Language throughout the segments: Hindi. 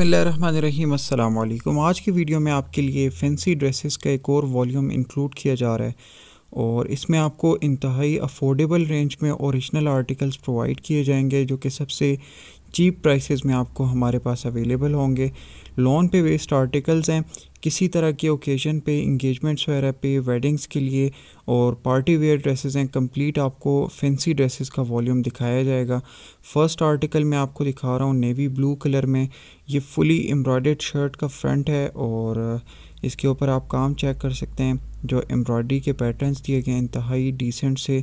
अस्सलाम वालेकुम आज की वीडियो में आपके लिए फैंसी ड्रेसेस का एक और वॉल्यूम इंक्लूड किया जा रहा है और इसमें आपको इंतहाई अफोर्डेबल रेंज में ओरिजिनल आर्टिकल्स प्रोवाइड किए जाएंगे जो कि सबसे चीप प्राइसेस में आपको हमारे पास अवेलेबल होंगे लोन पे वेस्ट आर्टिकल्स हैं किसी तरह के ओकेजन पे इंगेजमेंट्स वगैरह पे वेडिंग्स के लिए और पार्टी वेयर ड्रेसेस हैं कंप्लीट आपको फैंसी ड्रेसेस का वॉल्यूम दिखाया जाएगा फर्स्ट आर्टिकल मैं आपको दिखा रहा हूँ नेवी ब्लू कलर में ये फुली एम्ब्रॉयड शर्ट का फ्रंट है और इसके ऊपर आप काम चेक कर सकते हैं जो एम्ब्रॉयडरी के पैटर्न्स दिए गए इंतहाई डिसेंट से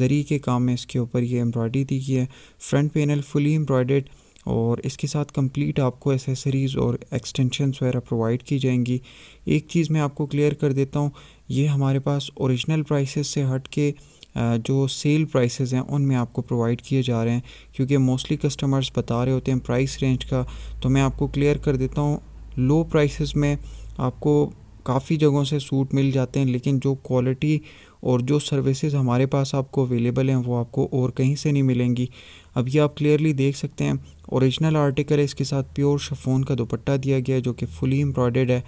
जरी के काम में इसके ऊपर ये एम्ब्रॉयडरी दी गई है फ्रंट पैनल फुली एम्ब्रॉयडर्ड और इसके साथ कंप्लीट आपको एसेसरीज़ और एक्सटेंशन वगैरह प्रोवाइड की जाएंगी एक चीज़ मैं आपको क्लियर कर देता हूँ ये हमारे पास ओरिजिनल प्राइसेस से हट के जो सेल प्राइसेस हैं उनमें आपको प्रोवाइड किए जा रहे हैं क्योंकि मोस्टली कस्टमर्स बता रहे होते हैं प्राइस रेंज का तो मैं आपको क्लियर कर देता हूँ लो प्राइसेस में आपको काफ़ी जगहों से सूट मिल जाते हैं लेकिन जो क्वालिटी और जो सर्विसेज हमारे पास आपको अवेलेबल हैं वो आपको और कहीं से नहीं मिलेंगी अब ये आप क्लियरली देख सकते हैं ओरिजिनल आर्टिकल है इसके साथ प्योर शफोन का दुपट्टा दिया गया है जो कि फुली एम्ब्रॉयडेड है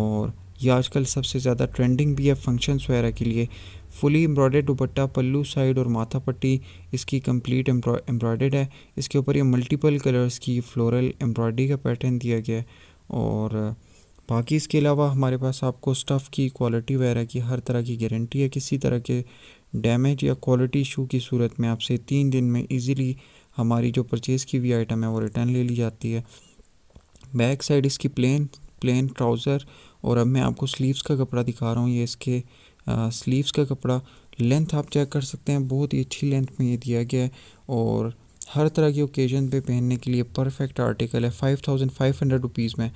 और ये आजकल सबसे ज़्यादा ट्रेंडिंग भी है फंक्शंस वगैरह के लिए fully embroidered dupatta pallu side और माथा पट्टी इसकी कम्प्लीट एम्ब्रॉयडेड है इसके ऊपर ये मल्टीपल कलर्स की फ्लोरल एम्ब्रॉयडरी का पैटर्न दिया गया है और बाकी इसके अलावा हमारे पास आपको स्टफ़ की क्वालिटी वगैरह की हर तरह की गारंटी है किसी तरह के डैमेज या क्वालिटी इशू की सूरत में आपसे तीन दिन में इजीली हमारी जो परचेज़ की हुई आइटम है वो रिटर्न ले ली जाती है बैक साइड इसकी प्लेन प्लेन ट्राउज़र और अब मैं आपको स्लीव्स का कपड़ा दिखा रहा हूँ ये इसके स्लीव्स का कपड़ा लेंथ आप चेक कर सकते हैं बहुत ही अच्छी लेंथ में ये दिया गया है और हर तरह की ओकेजन पे पहनने के लिए परफेक्ट आर्टिकल है five thousand five hundred rupees में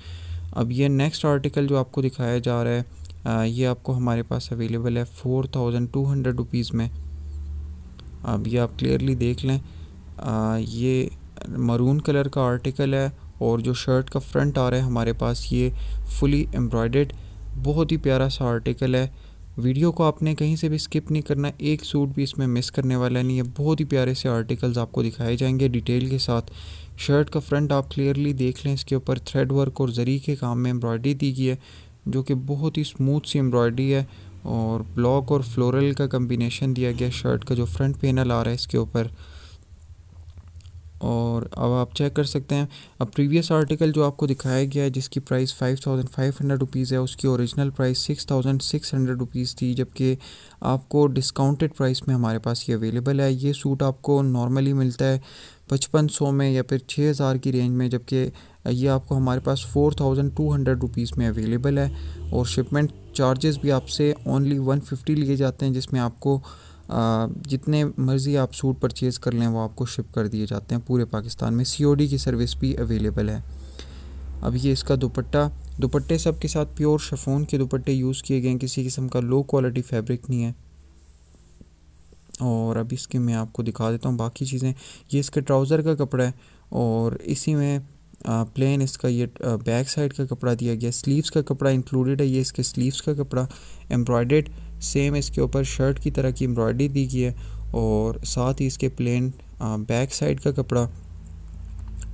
अब ये नेक्स्ट आर्टिकल जो आपको दिखाया जा रहा है आ, ये आपको हमारे पास अवेलेबल है four thousand two hundred rupees में अब ये आप क्लियरली देख लें आ, ये मरून कलर का आर्टिकल है और जो शर्ट का फ्रंट आ रहा है हमारे पास ये फुली एम्ब्रॉयड बहुत ही प्यारा सा आर्टिकल है वीडियो को आपने कहीं से भी स्किप नहीं करना एक सूट भी इसमें मिस करने वाला नहीं है बहुत ही प्यारे से आर्टिकल्स आपको दिखाए जाएंगे डिटेल के साथ शर्ट का फ्रंट आप क्लियरली देख लें इसके ऊपर थ्रेड वर्क और जरी के काम में एम्ब्रॉयडरी दी गई है जो कि बहुत ही स्मूथ सी एम्ब्रॉयडरी है और ब्लॉक और फ्लोरल का कम्बिनेशन दिया गया शर्ट का जो फ्रंट पेनल आ रहा है इसके ऊपर और अब आप चेक कर सकते हैं अब प्रीवियस आर्टिकल जो आपको दिखाया गया है जिसकी price five thousand five hundred rupees है उसकी original price six thousand six hundred rupees थी जबकि आपको डिस्काउंटेड प्राइस में हमारे पास ये अवेलेबल है ये सूट आपको नॉर्मली मिलता है पचपन सौ में या फिर छः हज़ार की रेंज में जबकि ये आपको हमारे पास four thousand two hundred rupees में अवेलेबल है और शिपमेंट चार्जेस भी आपसे ओनली वन फिफ्टी लिए जाते हैं जिसमें आपको जितने मर्ज़ी आप सूट परचेज़ कर लें वो आपको शिप कर दिए जाते हैं पूरे पाकिस्तान में सी की सर्विस भी अवेलेबल है अब ये इसका दुपट्टा दुपट्टे सब के साथ प्योर शफोन के दुपट्टे यूज़ किए गए हैं किसी किस्म का लो क्वालिटी फैब्रिक नहीं है और अब इसके मैं आपको दिखा देता हूँ बाकी चीज़ें ये इसके ट्राउज़र का कपड़ा है और इसी में प्लेन इसका ये बैक साइड का कपड़ा दिया गया स्लीव्स का कपड़ा इंक्लूडेड है ये इसके स्लीव्स का कपड़ा एम्ब्रॉयडेड सेम इसके ऊपर शर्ट की तरह की एम्ब्रॉयडरी दी गई है और साथ ही इसके प्लेन बैक साइड का कपड़ा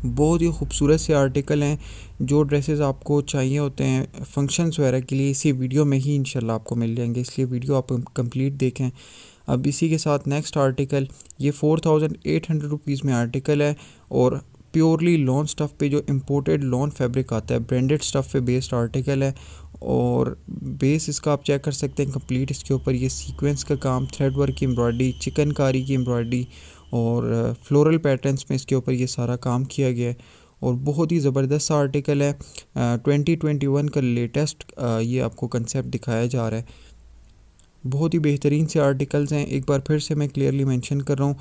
बहुत ही खूबसूरत से आर्टिकल हैं जो ड्रेसेस आपको चाहिए होते हैं फंक्शंस वगैरह के लिए इसी वीडियो में ही इंशाल्लाह आपको मिल जाएंगे इसलिए वीडियो आप कंप्लीट देखें अब इसी के साथ नेक्स्ट आर्टिकल ये four thousand eight hundred rupees में आर्टिकल है और प्योरली लॉन स्टफ़ पे जो इम्पोर्टेड लॉन फैब्रिक आता है ब्रांडेड स्टफ़ पे बेस्ड आर्टिकल है और बेस इसका आप चेक कर सकते हैं कंप्लीट इसके ऊपर ये सीक्वेंस का काम थ्रेड वर्क की एम्ब्रॉयडरी चिकनकारी की एम्ब्रॉयडरी और फ्लोरल uh, पैटर्न्स में इसके ऊपर ये सारा काम किया गया है और बहुत ही ज़बरदस्त सा आर्टिकल है ट्वेंटी ट्वेंटी वन का लेटेस्ट uh, ये आपको कंसेप्ट दिखाया जा रहा है बहुत ही बेहतरीन से आर्टिकल्स हैं एक बार फिर से मैं क्लियरली मेंशन कर रहा हूँ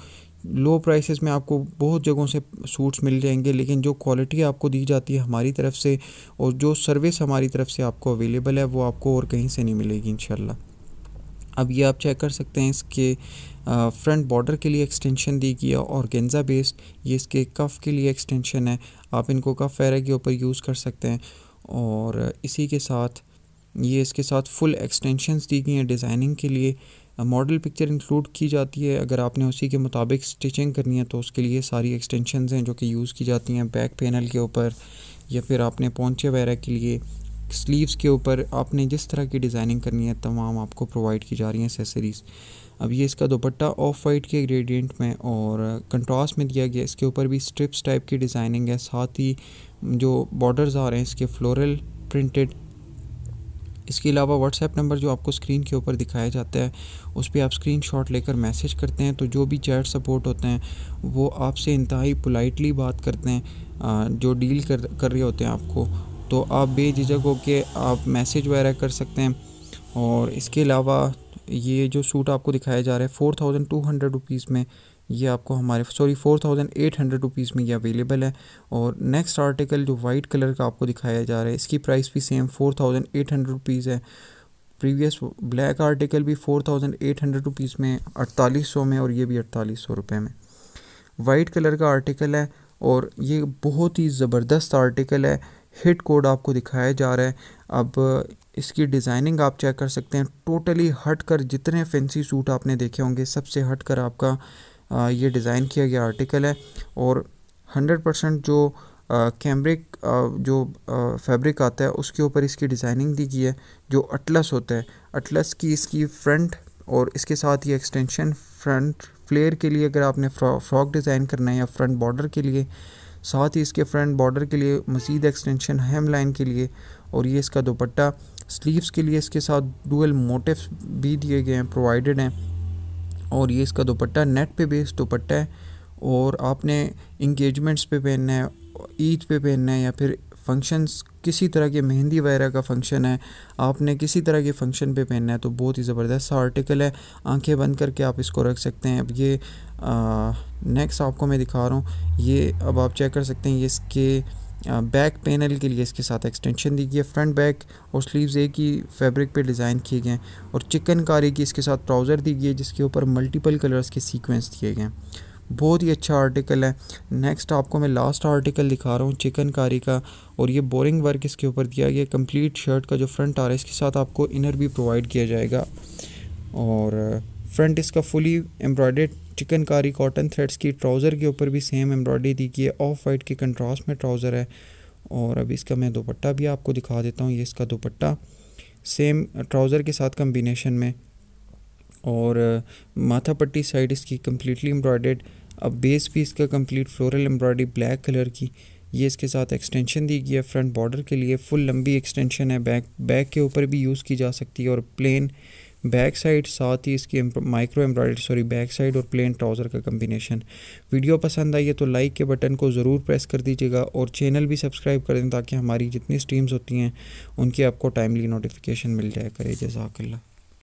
लो प्राइसेस में आपको बहुत जगहों से सूट्स मिल जाएंगे लेकिन जो क्वालिटी आपको दी जाती है हमारी तरफ से और जो सर्विस हमारी तरफ से आपको अवेलेबल है वो आपको और कहीं से नहीं मिलेगी इन अब ये आप चेक कर सकते हैं इसके फ्रंट बॉर्डर के लिए एक्सटेंशन दी गई है और गेंजा बेस्ड ये इसके कफ़ के लिए एक्सटेंशन है आप इनको कफ वगैरह के ऊपर यूज़ कर सकते हैं और इसी के साथ ये इसके साथ फुल एक्सटेंशंस दी गई हैं डिज़ाइनिंग के लिए मॉडल पिक्चर इंक्लूड की जाती है अगर आपने उसी के मुताबिक स्टिचिंग करनी है तो उसके लिए सारी एक्सटेंशन हैं जो कि यूज़ की जाती हैं बैक पैनल के ऊपर या फिर आपने पौचे वगैरह के लिए स्लीव्स के ऊपर आपने जिस तरह की डिज़ाइनिंग करनी है तमाम आपको प्रोवाइड की जा रही हैं एसेसरीज़ अब ये इसका दोपट्टा ऑफ वाइट के ग्रेडियंट में और कंट्रास्ट में दिया गया इसके ऊपर भी स्ट्रिप्स टाइप की डिज़ाइनिंग है साथ ही जो बॉर्डर्स आ रहे हैं इसके फ्लोरल प्रिंटेड इसके अलावा व्हाट्सएप नंबर जो आपको स्क्रीन के ऊपर दिखाया जाता है उस पर आप स्क्रीन शॉट लेकर मैसेज करते हैं तो जो भी चैट सपोर्ट होते हैं वो आपसे इंतहाई पोलाइटली बात करते हैं जो डील कर कर रहे होते हैं आपको तो आप बेझिझक हो के आप मैसेज वगैरह कर सकते हैं और इसके अलावा ये जो सूट आपको दिखाया जा रहा है four thousand two hundred rupees में ये आपको हमारे sorry four thousand eight hundred rupees में ये अवेलेबल है और नेक्स्ट आर्टिकल जो वाइट कलर का आपको दिखाया जा रहा है इसकी प्राइस भी same four thousand eight hundred rupees है प्रीवियस ब्लैक आर्टिकल भी four thousand eight hundred rupees में अड़तालीस सौ में और ये भी अड़तालीस सौ रुपये में वाइट कलर का आर्टिकल है और ये बहुत ही ज़बरदस्त आर्टिकल है हिट कोड आपको दिखाया जा रहा है अब इसकी डिज़ाइनिंग आप चेक कर सकते हैं टोटली हट कर जितने फैंसी सूट आपने देखे होंगे सबसे हट कर आपका ये डिज़ाइन किया गया आर्टिकल है और हंड्रेड परसेंट जो कैमरिक जो फैब्रिक आता है उसके ऊपर इसकी डिज़ाइनिंग दी गई है जो अटलस होता है अटलस की इसकी फ्रंट और इसके साथ ये एक्सटेंशन फ्रंट फ्लेयर के लिए अगर आपने फ्रॉक डिज़ाइन करना है या फ्रंट बॉर्डर के लिए साथ ही इसके फ्रंट बॉर्डर के लिए मज़ीद एक्सटेंशन हेम लाइन के लिए और ये इसका दुपट्टा स्लीव्स के लिए इसके साथ डुअल मोटिव्स भी दिए गए हैं प्रोवाइडेड हैं और ये इसका दुपट्टा नेट पे बेस्ड दुपट्टा है और आपने इंगेजमेंट्स पे पहनना है ईद पे पहनना है या फिर फंक्शंस किसी तरह के मेहंदी वगैरह का फंक्शन है आपने किसी तरह के फंक्शन पे पहनना है तो बहुत ही ज़बरदस्त आर्टिकल है आंखें बंद करके आप इसको रख सकते हैं अब ये नेक्स्ट आपको मैं दिखा रहा हूँ ये अब आप चेक कर सकते हैं ये इसके बैक पैनल के लिए इसके साथ एक्सटेंशन दी गई है फ्रंट बैक और स्लीव्स एक ही फैब्रिक पे डिज़ाइन किए गए हैं और चिकनकारी की इसके साथ ट्राउज़र दी गई है जिसके ऊपर मल्टीपल कलर्स के सीक्वेंस दिए गए हैं बहुत ही अच्छा आर्टिकल है नेक्स्ट आपको मैं लास्ट आर्टिकल दिखा रहा हूँ चिकनकारी का और ये बोरिंग वर्क इसके ऊपर दिया गया कम्प्लीट शर्ट का जो फ्रंट आ रहा है इसके साथ आपको इनर भी प्रोवाइड किया जाएगा और फ्रंट इसका fully embroidered chikankari cotton threads की ट्राउज़र के ऊपर भी सेम एम्ब्रॉयडरी दी गई है ऑफ वाइट के कंट्रास्ट में ट्राउज़र है और अब इसका मैं दोपट्टा भी आपको दिखा देता हूँ ये इसका दोपट्टा सेम ट्राउज़र के साथ कम्बिनेशन में और माथा पट्टी साइड इसकी कम्प्लीटली एम्ब्रॉयडेड अब बेस भी इसका complete floral embroidery black colour की ये इसके साथ एक्सटेंशन दी गई है फ्रंट बॉर्डर के लिए फुल लंबी एक्सटेंशन है बैक बैक के ऊपर भी यूज़ की जा सकती है और प्लेन बैक साइड साथ ही इसकी micro embroidery sorry back side और प्लेन ट्राउज़र का कम्बिनेशन वीडियो पसंद आई है तो लाइक के बटन को ज़रूर प्रेस कर दीजिएगा और चैनल भी सब्सक्राइब कर दें ताकि हमारी जितनी स्ट्रीम्स होती हैं उनकी आपको टाइमली नोटिफिकेशन मिल जाए करे जजाकल्ला